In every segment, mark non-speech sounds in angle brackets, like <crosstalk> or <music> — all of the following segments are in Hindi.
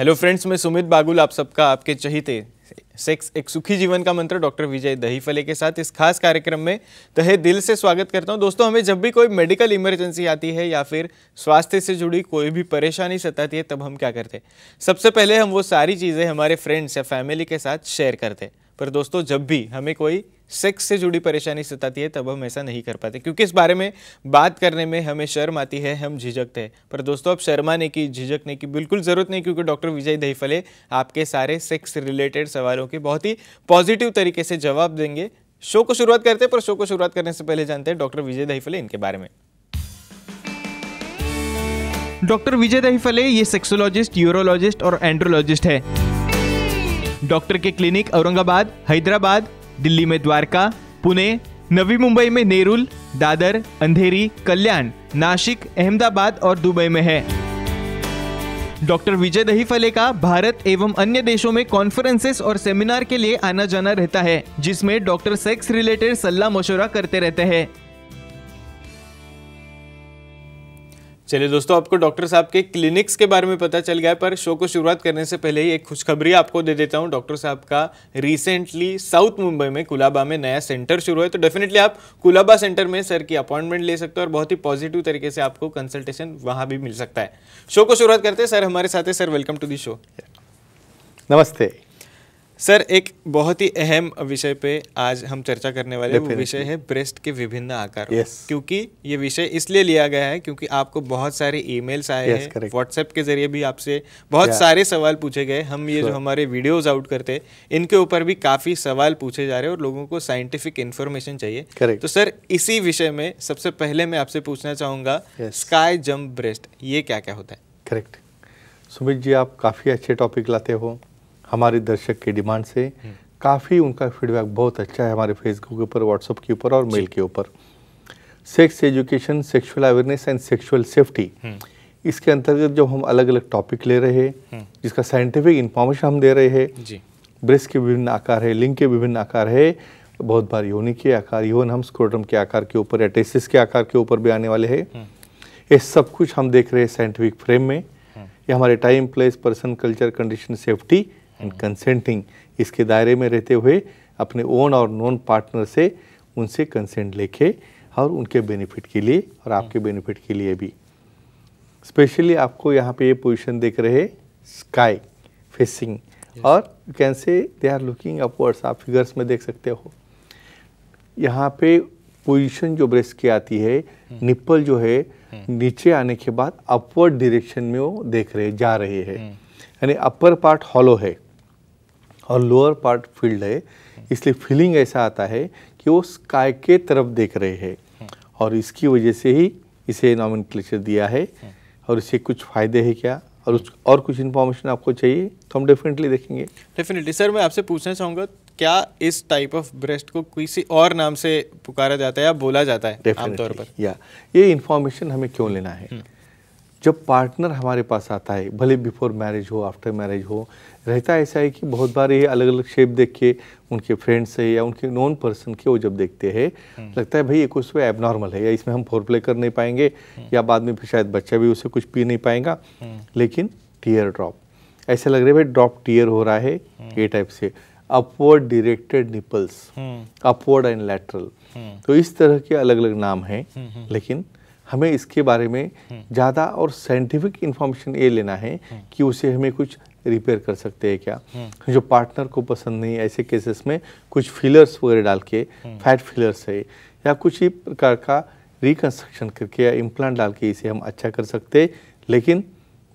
हेलो फ्रेंड्स मैं सुमित बागुल आप सबका आपके चहिते सेक्स एक सुखी जीवन का मंत्र डॉक्टर विजय दहीफले के साथ इस खास कार्यक्रम में तहे दिल से स्वागत करता हूं दोस्तों हमें जब भी कोई मेडिकल इमरजेंसी आती है या फिर स्वास्थ्य से जुड़ी कोई भी परेशानी सताती है तब हम क्या करते हैं सबसे पहले हम वो सारी चीज़ें हमारे फ्रेंड्स या फैमिली के साथ शेयर करते हैं पर दोस्तों जब भी हमें कोई सेक्स से जुड़ी परेशानी सताती है तब हम ऐसा नहीं कर पाते क्योंकि इस बारे में बात करने में हमें शर्म आती है हम झिझकते हैं पर दोस्तों अब शर्माने की झिझकने की बिल्कुल ज़रूरत नहीं क्योंकि डॉक्टर विजय दहीफले आपके सारे सेक्स रिलेटेड सवालों के बहुत ही पॉजिटिव तरीके से जवाब देंगे शो को शुरुआत करते हैं पर शो को शुरुआत करने से पहले जानते हैं डॉक्टर विजय दहीफले इनके बारे में डॉक्टर विजय दहीफले ये सेक्सोलॉजिस्ट यूरोलॉजिस्ट और एंड्रोलॉजिस्ट है डॉक्टर के क्लिनिक औरंगाबाद हैदराबाद दिल्ली में द्वारका पुणे नवी मुंबई में नेरुल दादर अंधेरी कल्याण नासिक अहमदाबाद और दुबई में है डॉक्टर विजय दहीफले का भारत एवं अन्य देशों में कॉन्फ्रेंसेस और सेमिनार के लिए आना जाना रहता है जिसमें डॉक्टर सेक्स रिलेटेड सलाह मशुरा करते रहते हैं चलिए दोस्तों आपको डॉक्टर साहब के क्लिनिक्स के बारे में पता चल गया पर शो को शुरुआत करने से पहले ही एक खुशखबरी आपको दे देता हूँ डॉक्टर साहब का रिसेंटली साउथ मुंबई में कुलाबा में नया सेंटर शुरू है तो डेफिनेटली आप कुलाबा सेंटर में सर की अपॉइंटमेंट ले सकते हो और बहुत ही पॉजिटिव तरीके से आपको कंसल्टेशन वहाँ भी मिल सकता है शो को शुरुआत करते हैं सर हमारे साथ है sir welcome to the show नमस्ते सर एक बहुत ही अहम विषय पे आज हम चर्चा करने वाले वो विषय है ब्रेस्ट के विभिन्न आकार yes. क्योंकि ये विषय इसलिए लिया गया है क्योंकि आपको बहुत सारे ईमेल्स आए yes, हैं व्हाट्सएप के जरिए भी आपसे बहुत yeah. सारे सवाल पूछे गए हम ये sure. जो हमारे वीडियोस आउट करते हैं इनके ऊपर भी काफ़ी सवाल पूछे जा रहे हैं और लोगों को साइंटिफिक इन्फॉर्मेशन चाहिए Correct. तो सर इसी विषय में सबसे पहले मैं आपसे पूछना चाहूंगा स्काई जम्प ब्रेस्ट ये क्या क्या होता है करेक्ट सुमित जी आप काफ़ी अच्छे टॉपिक लाते हो हमारे दर्शक के डिमांड से हम्म। काफ़ी उनका फीडबैक बहुत अच्छा है हमारे फेसबुक के ऊपर व्हाट्सअप के ऊपर और मेल के ऊपर sex education sexual awareness and sexual safety इसके अंतर्गत जब हम अलग अलग टॉपिक ले रहे हैं हम्म। जिसका साइंटिफिक इन्फॉर्मेशन हम दे रहे हैं ब्रेस्ट के विभिन्न आकार है लिंग के विभिन्न आकार है बहुत बार योनि के आकार यून हम स्क्रोटम के आकार के ऊपर या टेसिस के आकार के ऊपर भी आने वाले हैं हम्म। ये सब कुछ हम देख रहे हैं साइंटिफिक फ्रेम में ये हमारे time place person culture condition safety and consenting इसके दायरे में रहते हुए अपने ओन और नॉन पार्टनर से उनसे कंसेंट लेके और उनके बेनिफिट के लिए और आपके बेनिफिट हम्म। के लिए भी स्पेशली आपको यहाँ पे ये पोजीशन देख रहे स्काई फेसिंग yes. और can say they are looking upwards आप फिगर्स में देख सकते हो यहाँ पे पोजीशन जो ब्रेस्ट की आती है निप्पल हम्म। जो है हम्म। नीचे आने के बाद अपवर्ड डिरेक्शन में वो देख रहे जा रहे हैं यानी अपर पार्ट हॉलो है और लोअर पार्ट फील्ड है इसलिए फीलिंग ऐसा आता है कि वो स्काई के तरफ देख रहे हैं और इसकी वजह से ही इसे नॉमिन दिया है और इसे कुछ फ़ायदे है क्या और उस और कुछ इन्फॉर्मेशन आपको चाहिए तो हम डेफिनेटली देखेंगे डेफिनेटली सर मैं आपसे पूछना चाहूँगा क्या इस टाइप ऑफ ब्रेस्ट को किसी और नाम से पुकारा जाता है या बोला जाता है आमतौर पर या ये इन्फॉर्मेशन हमें क्यों लेना है हम्म। जब पार्टनर हमारे पास आता है भले बिफोर मैरिज हो आफ्टर मैरिज हो रहता ऐसा है कि बहुत बार ये अलग अलग शेप देख के उनके फ्रेंड से या उनके नॉन पर्सन के वो जब देखते हैं हम्म। लगता है भाई ये कुछ तो एबनॉर्मल है या इसमें हम फोर प्ले कर नहीं पाएंगे हम्म। या बाद में फिर शायद बच्चा भी उसे कुछ पी नहीं पाएगा हम्म। लेकिन टीयर ड्रॉप ऐसे लग रहे भाई ड्रॉप टीयर हो रहा है ये टाइप से upward directed nipples upward and lateral तो इस तरह के अलग अलग नाम हैं लेकिन हमें इसके बारे में हम्म। ज़्यादा और साइंटिफिक इन्फॉर्मेशन ये लेना है हम्म। कि उसे हमें कुछ रिपेयर कर सकते हैं क्या हम्म। जो पार्टनर को पसंद नहीं ऐसे केसेस में कुछ फिलर्स वगैरह डाल के फैट फिलर्स है या कुछ ही प्रकार का रिकन्स्ट्रक्शन करके या इम्प्लांट डाल के इसे हम अच्छा कर सकते लेकिन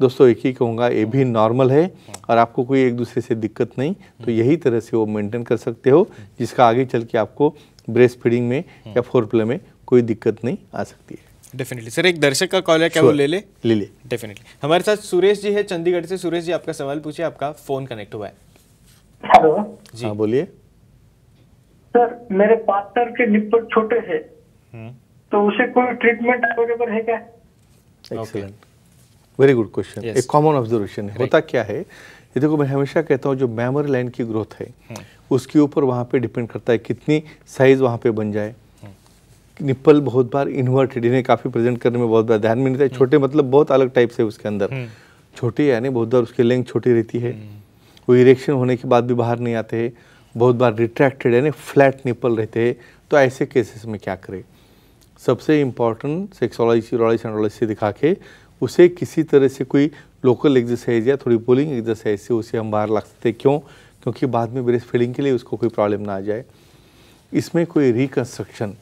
दोस्तों एक ही कहूँगा ये भी नॉर्मल है और आपको कोई एक दूसरे से दिक्कत नहीं तो यही तरह से वो मेंटेन कर सकते हो जिसका आगे चल के आपको ब्रेस्ट फीडिंग में या फोर प्ले में कोई दिक्कत नहीं आ सकती है डेफिनेटली सर एक दर्शक का कॉल है क्या वो ले ले ले ले डेफिनेटली हमारे साथ सुरेश जी है चंडीगढ़ से सुरेश जी आपका सवाल पूछे आपका फोन कनेक्ट हुआ है हेलो जी हाँ बोलिए सर मेरे पार्टनर के निप्पल छोटे है हम्म। तो उसे कोई ट्रीटमेंट अवेलेबल है क्या एक्सीलेंट वेरी गुड क्वेश्चन एक कॉमन ऑब्जर्वेशन है होता क्या है ये देखो मैं हमेशा कहता हूँ जो मेमोरी लाइन की ग्रोथ है हम्म। उसके ऊपर वहाँ पे डिपेंड करता है कितनी साइज वहाँ पे बन जाए निप्पल बहुत बार इन्वर्टेड इन्हें काफ़ी प्रेजेंट करने में बहुत बार ध्यान में नहीं हम्म। छोटे मतलब बहुत अलग टाइप से उसके अंदर हम्म। छोटे यानी बहुत बार उसकी लेंथ छोटी रहती है हम्म। वो इरेक्शन होने के बाद भी बाहर नहीं आते बहुत बार रिट्रैक्टेड यानी फ्लैट निप्पल रहते हैं तो ऐसे केसेस में क्या करें सबसे इम्पॉर्टेंट सेक्सोलॉजी से दिखा के उसे किसी तरह से कोई लोकल एक्सरसाइज या थोड़ी पोलिंग एक्सरसाइज से उसे हम बाहर ला सकते हैं क्यों क्योंकि बाद में ब्रेस्ट फीडिंग के लिए उसको कोई प्रॉब्लम ना आ जाए इसमें कोई रिकन्स्ट्रक्शन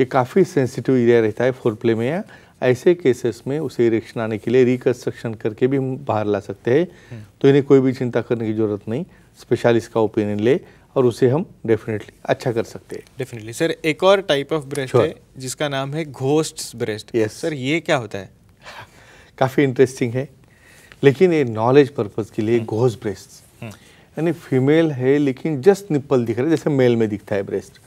ये काफ़ी सेंसिटिव एरिया रहता है फोर प्ले में या ऐसे केसेस में उसे इरेक्शन आने के लिए रिकन्स्ट्रक्शन करके भी हम बाहर ला सकते हैं तो इन्हें कोई भी चिंता करने की ज़रूरत नहीं स्पेशलिस्ट का ओपिनियन ले और उसे हम डेफिनेटली अच्छा कर सकते हैं डेफिनेटली सर एक और टाइप ऑफ ब्रेस्ट है जिसका नाम है घोस्ट ब्रेस्ट यस सर ये क्या होता है <laughs> काफ़ी इंटरेस्टिंग है लेकिन ये नॉलेज पर्पज़ के लिए घोस्ट हम्म। ब्रेस्ट हम्म। यानी फीमेल है लेकिन जस्ट निप्पल दिख रहा है जैसे मेल में दिखता है ब्रेस्ट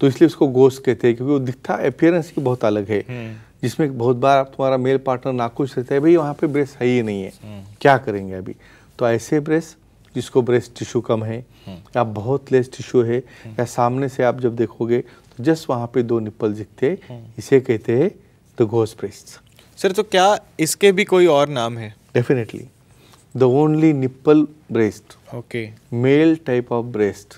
तो इसलिए उसको गोश्त कहते हैं क्योंकि वो दिखता अपियरेंस की बहुत अलग है हम्म। जिसमें बहुत बार आप तुम्हारा मेल पार्टनर नाखुश रहता है भाई वहाँ पे ब्रेस है ही नहीं है हम्म। क्या करेंगे अभी तो ऐसे ब्रेस जिसको ब्रेस टिश्यू कम है हम्म। या बहुत लेस टिश्यू है या सामने से आप जब देखोगे तो जस्ट वहाँ पे दो निप्पल दिखते हैं इसे कहते हैं द घोस ब्रेस्ट सर तो क्या इसके भी कोई और नाम है definitely the only nipple breast okay male type of breast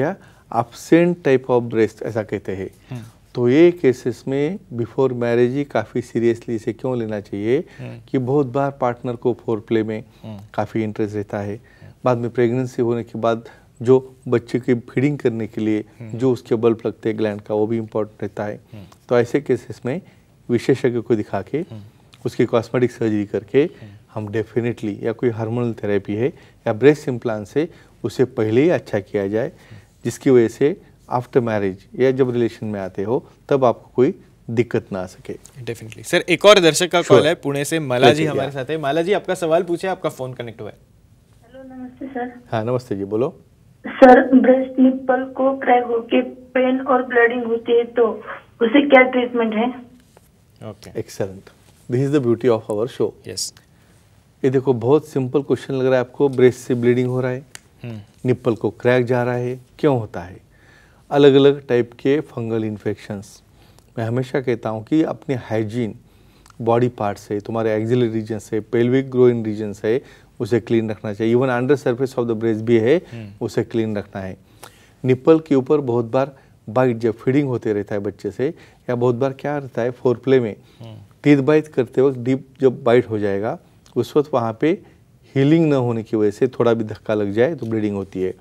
या एबसेंट टाइप ऑफ ब्रेस्ट ऐसा कहते हैं हम्म। तो ये केसेस में बिफोर मैरिज ही काफ़ी सीरियसली इसे क्यों लेना चाहिए हम्म। कि बहुत बार पार्टनर को फोर प्ले में हम्म। काफ़ी इंटरेस्ट रहता है बाद में प्रेगनेंसी होने के बाद जो बच्चे की फीडिंग करने के लिए जो उसके बल्ब लगते हैं ग्लैंड का वो भी इम्पोर्टेंट रहता है तो ऐसे केसेस में विशेषज्ञ को दिखा के उसकी कॉस्मेटिक सर्जरी करके हम डेफिनेटली या कोई हार्मोनल थेरेपी है या ब्रेस्ट इम्प्लांट से उसे पहले ही अच्छा किया जाए जिसकी वजह से आफ्टर मैरिज या जब रिलेशन में आते हो तब आपको कोई दिक्कत ना आ सके डेफिनेटली सर एक और दर्शक का कॉल है पुणे से माला जी हमारे साथ है माला जी आपका सवाल पूछे आपका फोन कनेक्ट हुआ है हेलो नमस्ते सर हाँ नमस्ते जी बोलो सर ब्रेस्ट निप्पल को क्रैक होके पेन और ब्लडिंग होती है तो उसे क्या ट्रीटमेंट है okay excellent this is the beauty of our show yes ये देखो बहुत सिंपल क्वेश्चन लग रहा है आपको ब्रेस्ट से ब्लीडिंग हो रहा है निप्पल को क्रैक जा रहा है क्यों होता है अलग अलग टाइप के फंगल इन्फेक्शंस मैं हमेशा कहता हूँ कि अपने हाइजीन बॉडी पार्ट्स है तुम्हारे एक्जिल रीजन्स है पेल्विक ग्रोइन रीजन्स है उसे क्लीन रखना चाहिए even under surface of the breast भी है हम्म। उसे क्लीन रखना है निप्पल के ऊपर बहुत बार बाइट जब फीडिंग होते रहता है बच्चे से या बहुत बार क्या रहता है फोर प्ले में टीथ हम्म। बाइट करते वक्त डीप जब बाइट हो जाएगा उस वक्त वहाँ पे हीलिंग ना होने की वजह से थोड़ा भी धक्का लग जाए तो ब्लीडिंग होती है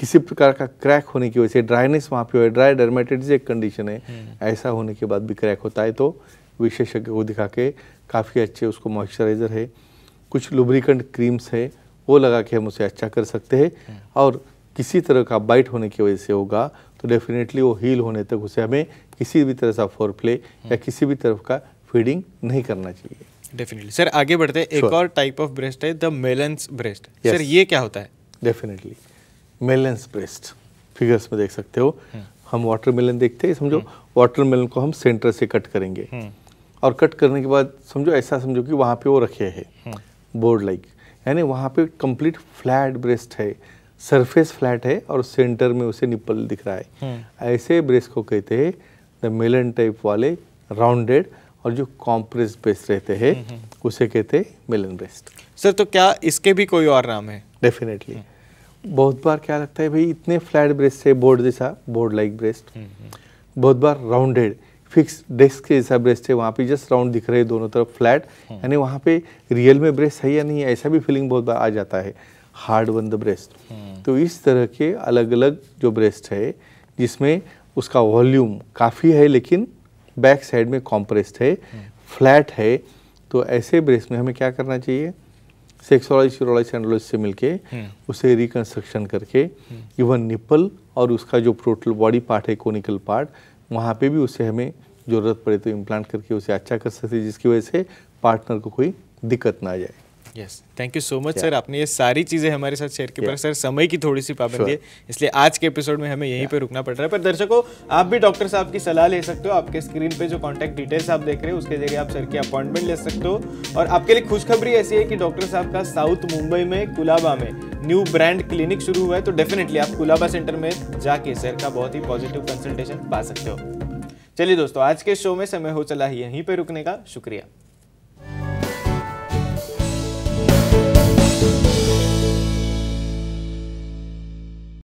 किसी प्रकार का क्रैक होने की वजह से ड्राइनेस वहाँ पे हो ड्राई डर्मेटाइटिस एक कंडीशन है हम्म। ऐसा होने के बाद भी क्रैक होता है तो विशेषज्ञ को दिखा के काफ़ी अच्छे उसको मॉइस्चराइज़र है कुछ लुब्रिकेंट क्रीम्स है वो लगा के हम उसे अच्छा कर सकते हैं हम्म। और किसी तरह का बाइट होने की वजह से होगा तो डेफिनेटली वो हील होने तक उसे हमें किसी भी तरह का फोर प्ले या किसी भी तरफ का फीडिंग नहीं करना चाहिए डेफिनेटली सर आगे बढ़ते हैं एक और टाइप ऑफ ब्रेस्ट है द मेलेंस ब्रेस्ट सर ये क्या होता है डेफिनेटली मेलेंस ब्रेस्ट फिगर्स में देख सकते हो हम्म। हम वाटर मेलन देखते हैं समझो वाटर हम्म। मेलन को हम सेंटर से कट करेंगे हम्म। और कट करने के बाद समझो ऐसा समझो कि वहाँ पे वो रखे है बोर्ड लाइक यानी वहाँ पे कंप्लीट फ्लैट ब्रेस्ट है सरफेस फ्लैट है और सेंटर में उसे निप्पल दिख रहा है ऐसे ब्रेस्ट को कहते हैं द मेलन टाइप वाले राउंडेड और जो कॉम्प्रेस बेस्ट रहते हैं हम्म, हम्म। उसे कहते हैं मिलन बेस्ट सर तो क्या इसके भी कोई और नाम है डेफिनेटली हम्म। बहुत बार क्या लगता है भाई इतने फ्लैट ब्रेस्ट है बोर्ड जैसा बोर्ड लाइक ब्रेस्ट बहुत बार राउंडेड फिक्स डेस्क के जैसा ब्रेस्ट है वहाँ पे जस्ट राउंड दिख रहे हैं दोनों तरफ फ्लैट यानी वहाँ पे रियल में ब्रेस्ट है या नहीं है ऐसा भी फीलिंग बहुत बार आ जाता है हार्ड वन द ब्रेस्ट तो इस तरह के अलग अलग जो ब्रेस्ट है जिसमें उसका वॉल्यूम काफ़ी है लेकिन बैक साइड में कॉम्प्रेस्ड है फ्लैट है तो ऐसे ब्रेस में हमें क्या करना चाहिए सेक्सोलॉजी यूरोलॉजिस्ट एंडोलॉजिस्ट से मिलके हम्म। उसे रिकन्स्ट्रक्शन करके हम्म। इवन निपल और उसका जो प्रोटल बॉडी पार्ट है कोनिकल पार्ट वहाँ पे भी उसे हमें ज़रूरत पड़े तो इम्प्लांट करके उसे अच्छा कर सकते जिसकी वजह से पार्टनर को कोई दिक्कत ना आ जाए yes thank you so much sir आपने ये सारी चीज़ें हमारे साथ शेयर की yeah. पर सर समय की थोड़ी सी पाबंदी है इसलिए आज के एपिसोड में हमें यहीं yeah. पे रुकना पड़ रहा है पर दर्शकों आप भी डॉक्टर साहब की सलाह ले सकते हो आपके स्क्रीन पे जो कॉन्टेक्ट डिटेल्स आप देख रहे हो उसके जरिए आप सर की अपॉइंटमेंट ले सकते हो और आपके लिए खुशखबरी ऐसी है कि डॉक्टर साहब का साउथ मुंबई में कुलाबा में न्यू ब्रांड क्लिनिक शुरू हुआ है तो डेफिनेटली आप कुलाबा सेंटर में जाके सर का बहुत ही पॉजिटिव कंसल्टेशन पा सकते हो चलिए दोस्तों आज के शो में समय हो चला यहीं पर रुकने का शुक्रिया